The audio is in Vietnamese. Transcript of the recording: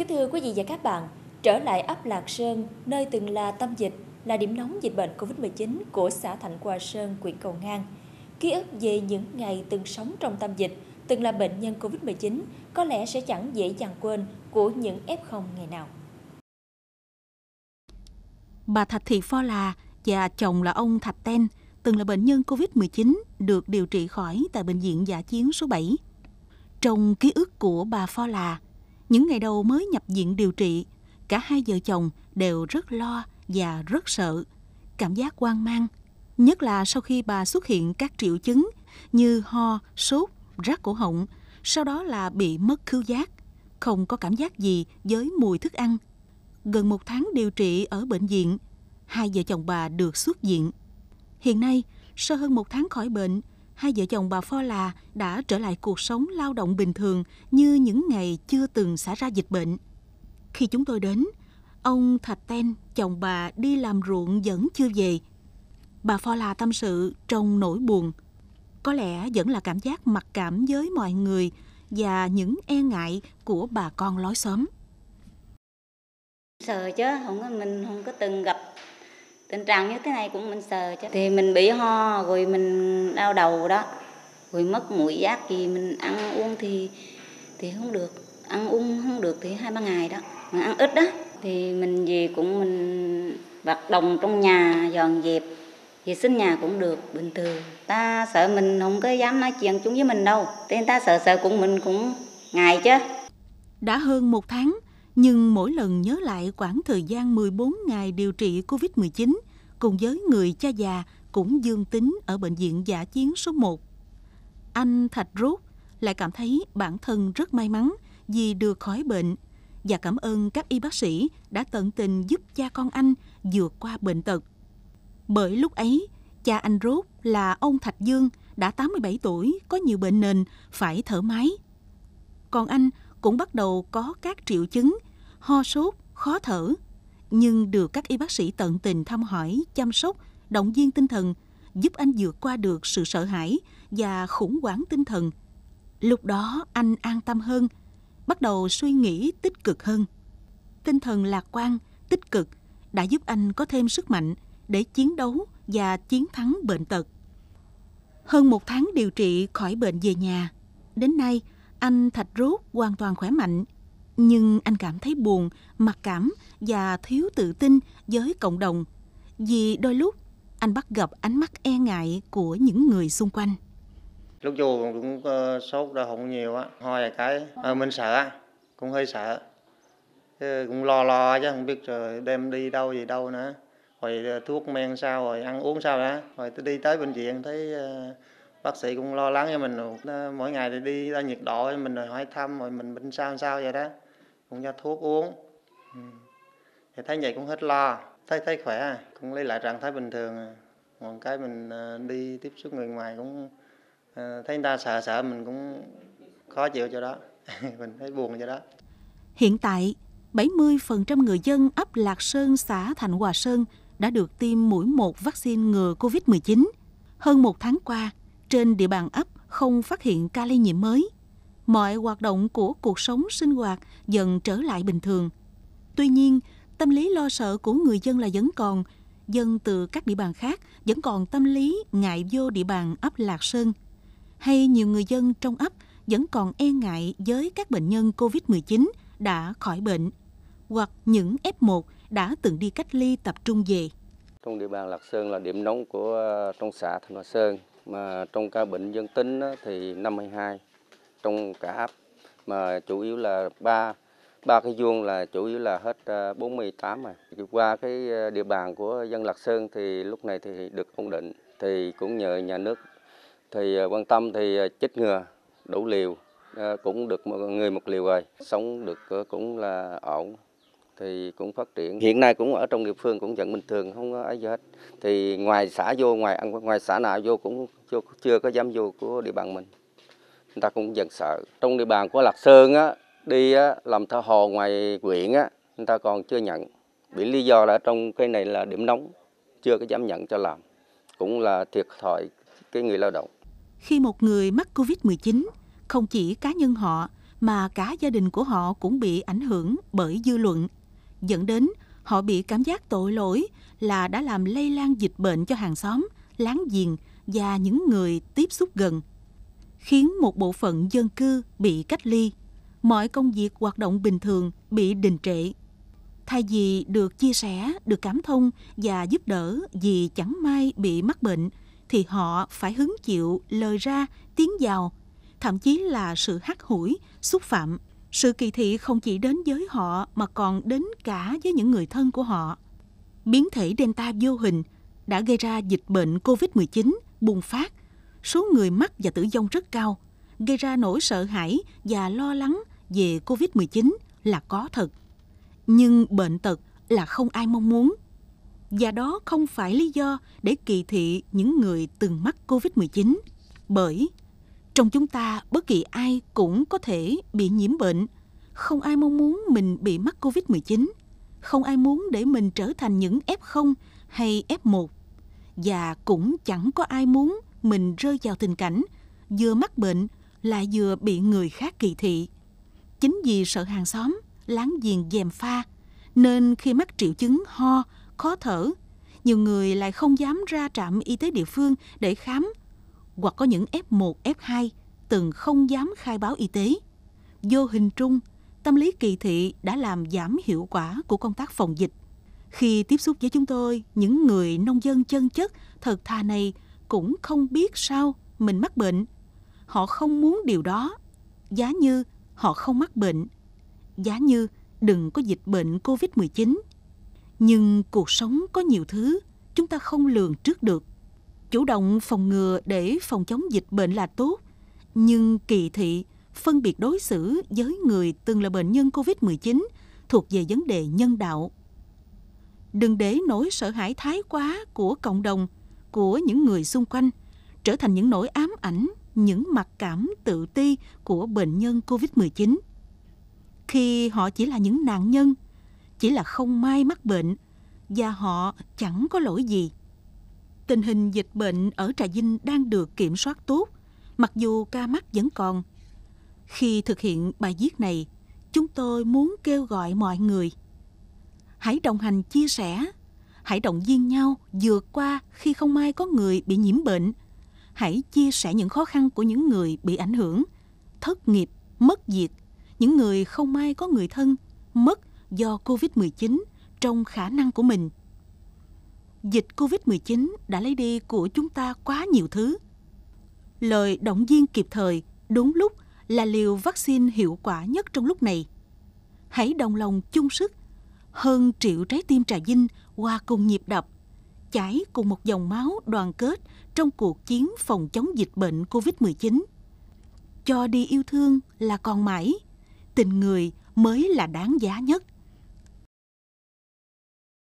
Kính thưa quý vị và các bạn, trở lại ấp Lạc Sơn, nơi từng là tâm dịch, là điểm nóng dịch bệnh COVID-19 của xã Thạnh Hòa Sơn, huyện Cầu Ngang. Ký ức về những ngày từng sống trong tâm dịch, từng là bệnh nhân COVID-19 có lẽ sẽ chẳng dễ dàng quên của những F0 ngày nào. Bà Thạch Thị Pho là và chồng là ông Thạch Ten, từng là bệnh nhân COVID-19 được điều trị khỏi tại Bệnh viện Giả Chiến số 7. Trong ký ức của bà Pho là, những ngày đầu mới nhập viện điều trị, cả hai vợ chồng đều rất lo và rất sợ, cảm giác hoang mang, nhất là sau khi bà xuất hiện các triệu chứng như ho, sốt, rác cổ họng, sau đó là bị mất khứu giác, không có cảm giác gì với mùi thức ăn. Gần một tháng điều trị ở bệnh viện, hai vợ chồng bà được xuất viện. Hiện nay, sau hơn một tháng khỏi bệnh, hai vợ chồng bà Pho là đã trở lại cuộc sống lao động bình thường như những ngày chưa từng xảy ra dịch bệnh. Khi chúng tôi đến, ông Thạch Ten, chồng bà đi làm ruộng vẫn chưa về. Bà Pho là tâm sự trong nỗi buồn. Có lẽ vẫn là cảm giác mặc cảm với mọi người và những e ngại của bà con lối xóm. Sợ chứ, không có mình không có từng gặp tình trạng như thế này cũng mình sợ chứ thì mình bị ho rồi mình đau đầu đó rồi mất mũi giác thì mình ăn uống thì thì không được ăn uống không được thì hai ba ngày đó mình ăn ít đó thì mình gì cũng mình hoạt đồng trong nhà dọn dẹp vệ sinh nhà cũng được bình thường ta sợ mình không có dám nói chuyện chúng với mình đâu nên ta sợ sợ cũng mình cũng ngại chứ đã hơn một tháng nhưng mỗi lần nhớ lại khoảng thời gian 14 ngày điều trị COVID-19 cùng với người cha già cũng dương tính ở bệnh viện giả chiến số 1. Anh Thạch Rốt lại cảm thấy bản thân rất may mắn vì được khỏi bệnh và cảm ơn các y bác sĩ đã tận tình giúp cha con anh vượt qua bệnh tật. Bởi lúc ấy, cha anh Rốt là ông Thạch Dương đã 87 tuổi, có nhiều bệnh nền, phải thở máy. Còn anh cũng bắt đầu có các triệu chứng ho sốt, khó thở, nhưng được các y bác sĩ tận tình thăm hỏi, chăm sóc, động viên tinh thần, giúp anh vượt qua được sự sợ hãi và khủng hoảng tinh thần. Lúc đó anh an tâm hơn, bắt đầu suy nghĩ tích cực hơn. Tinh thần lạc quan, tích cực đã giúp anh có thêm sức mạnh để chiến đấu và chiến thắng bệnh tật. Hơn một tháng điều trị khỏi bệnh về nhà, đến nay anh Thạch rút hoàn toàn khỏe mạnh, nhưng anh cảm thấy buồn, mặc cảm và thiếu tự tin với cộng đồng vì đôi lúc anh bắt gặp ánh mắt e ngại của những người xung quanh. Lúc vô cũng uh, sốt đau không nhiều á, hoi cái à, mình sợ cũng hơi sợ. Chứ cũng lo lo chứ không biết rồi đem đi đâu gì đâu nữa. Rồi à, thuốc men sao rồi ăn uống sao đã. Rồi tôi đi tới bệnh viện thấy uh, bác sĩ cũng lo lắng cho mình mỗi ngày thì đi đo nhiệt độ mình rồi hỏi thăm rồi mình bệnh sao sao vậy đó cũng cho thuốc uống ừ. thì thấy vậy cũng hết lo thấy thấy khỏe à. cũng lấy lại trạng thái bình thường à. còn cái mình à, đi tiếp xúc người ngoài cũng thấy người ta sợ sợ mình cũng khó chịu cho đó mình thấy buồn cho đó hiện tại 70% người dân ấp Lạc Sơn, xã Thạnh Hòa Sơn đã được tiêm mũi một vaccine ngừa COVID-19. Hơn một tháng qua, trên địa bàn ấp không phát hiện ca lây nhiễm mới. Mọi hoạt động của cuộc sống sinh hoạt dần trở lại bình thường. Tuy nhiên, tâm lý lo sợ của người dân là vẫn còn. Dân từ các địa bàn khác vẫn còn tâm lý ngại vô địa bàn ấp Lạc Sơn. Hay nhiều người dân trong ấp vẫn còn e ngại với các bệnh nhân COVID-19 đã khỏi bệnh hoặc những F1 đã từng đi cách ly tập trung về. Trong địa bàn Lạc Sơn là điểm nóng của ờ, trong xã thanh Hòa Sơn mà trong ca bệnh dân tính á, thì 52 trong cả ấp mà chủ yếu là ba ba cái vuông là chủ yếu là hết 48 à, mà qua cái à, địa bàn của dân Lạc Sơn thì lúc này thì được ổn định thì cũng nhờ nhà nước thì à, quan tâm thì chích ngừa đủ liều cũng được người một liều rồi sống được cũng là ổn thì cũng phát triển hiện nay cũng ở trong địa phương cũng vẫn bình thường không có ấy gì hết thì ngoài xã vô ngoài ngoài xã nào vô cũng chưa, chưa có dám vô của địa bàn mình người ta cũng dần sợ trong địa bàn của lạc sơn á đi á, làm thợ hồ ngoài huyện á người ta còn chưa nhận bị lý do là trong cái này là điểm nóng chưa có dám nhận cho làm cũng là thiệt thòi cái người lao động khi một người mắc covid-19 không chỉ cá nhân họ mà cả gia đình của họ cũng bị ảnh hưởng bởi dư luận dẫn đến họ bị cảm giác tội lỗi là đã làm lây lan dịch bệnh cho hàng xóm, láng giềng và những người tiếp xúc gần, khiến một bộ phận dân cư bị cách ly, mọi công việc hoạt động bình thường bị đình trệ. Thay vì được chia sẻ, được cảm thông và giúp đỡ vì chẳng may bị mắc bệnh, thì họ phải hứng chịu lời ra, tiếng vào, thậm chí là sự hắt hủi, xúc phạm sự kỳ thị không chỉ đến với họ mà còn đến cả với những người thân của họ. Biến thể Delta vô hình đã gây ra dịch bệnh COVID-19 bùng phát, số người mắc và tử vong rất cao, gây ra nỗi sợ hãi và lo lắng về COVID-19 là có thật. Nhưng bệnh tật là không ai mong muốn. Và đó không phải lý do để kỳ thị những người từng mắc COVID-19, bởi trong chúng ta bất kỳ ai cũng có thể bị nhiễm bệnh không ai mong muốn mình bị mắc covid 19 không ai muốn để mình trở thành những f0 hay f1 và cũng chẳng có ai muốn mình rơi vào tình cảnh vừa mắc bệnh lại vừa bị người khác kỳ thị chính vì sợ hàng xóm láng giềng dèm pha nên khi mắc triệu chứng ho khó thở nhiều người lại không dám ra trạm y tế địa phương để khám hoặc có những F1, F2 từng không dám khai báo y tế. Vô hình trung, tâm lý kỳ thị đã làm giảm hiệu quả của công tác phòng dịch. Khi tiếp xúc với chúng tôi, những người nông dân chân chất, thật thà này cũng không biết sao mình mắc bệnh. Họ không muốn điều đó. Giá như họ không mắc bệnh. Giá như đừng có dịch bệnh COVID-19. Nhưng cuộc sống có nhiều thứ chúng ta không lường trước được chủ động phòng ngừa để phòng chống dịch bệnh là tốt, nhưng kỳ thị, phân biệt đối xử với người từng là bệnh nhân COVID-19 thuộc về vấn đề nhân đạo. Đừng để nỗi sợ hãi thái quá của cộng đồng, của những người xung quanh trở thành những nỗi ám ảnh, những mặc cảm tự ti của bệnh nhân COVID-19. Khi họ chỉ là những nạn nhân, chỉ là không may mắc bệnh và họ chẳng có lỗi gì tình hình dịch bệnh ở Trà Vinh đang được kiểm soát tốt, mặc dù ca mắc vẫn còn. Khi thực hiện bài viết này, chúng tôi muốn kêu gọi mọi người hãy đồng hành chia sẻ, hãy động viên nhau vượt qua khi không may có người bị nhiễm bệnh. Hãy chia sẻ những khó khăn của những người bị ảnh hưởng, thất nghiệp, mất việc, những người không may có người thân mất do COVID-19 trong khả năng của mình dịch COVID-19 đã lấy đi của chúng ta quá nhiều thứ. Lời động viên kịp thời, đúng lúc là liều vaccine hiệu quả nhất trong lúc này. Hãy đồng lòng chung sức, hơn triệu trái tim trà vinh qua cùng nhịp đập, chảy cùng một dòng máu đoàn kết trong cuộc chiến phòng chống dịch bệnh COVID-19. Cho đi yêu thương là còn mãi, tình người mới là đáng giá nhất.